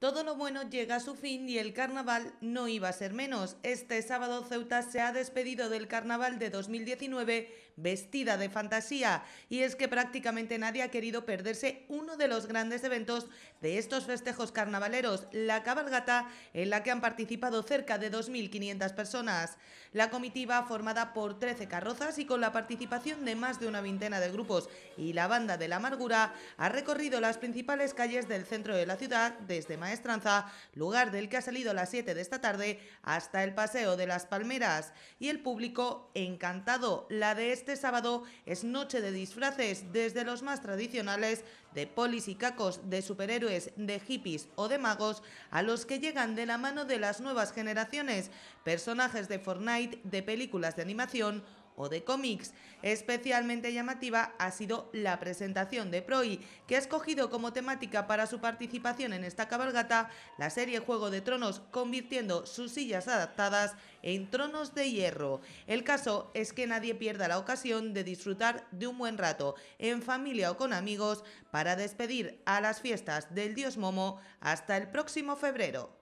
Todo lo bueno llega a su fin y el carnaval no iba a ser menos. Este sábado Ceuta se ha despedido del carnaval de 2019 vestida de fantasía y es que prácticamente nadie ha querido perderse uno de los grandes eventos de estos festejos carnavaleros, la cabalgata en la que han participado cerca de 2.500 personas. La comitiva formada por 13 carrozas y con la participación de más de una veintena de grupos y la banda de la amargura ha recorrido las principales calles del centro de la ciudad desde mayo. Maestranza, lugar del que ha salido a las 7 de esta tarde hasta el Paseo de las Palmeras. Y el público encantado. La de este sábado es noche de disfraces, desde los más tradicionales de polis y cacos, de superhéroes, de hippies o de magos, a los que llegan de la mano de las nuevas generaciones, personajes de Fortnite, de películas de animación, o de cómics. Especialmente llamativa ha sido la presentación de Proi, que ha escogido como temática para su participación en esta cabalgata la serie Juego de Tronos, convirtiendo sus sillas adaptadas en tronos de hierro. El caso es que nadie pierda la ocasión de disfrutar de un buen rato, en familia o con amigos, para despedir a las fiestas del dios Momo hasta el próximo febrero.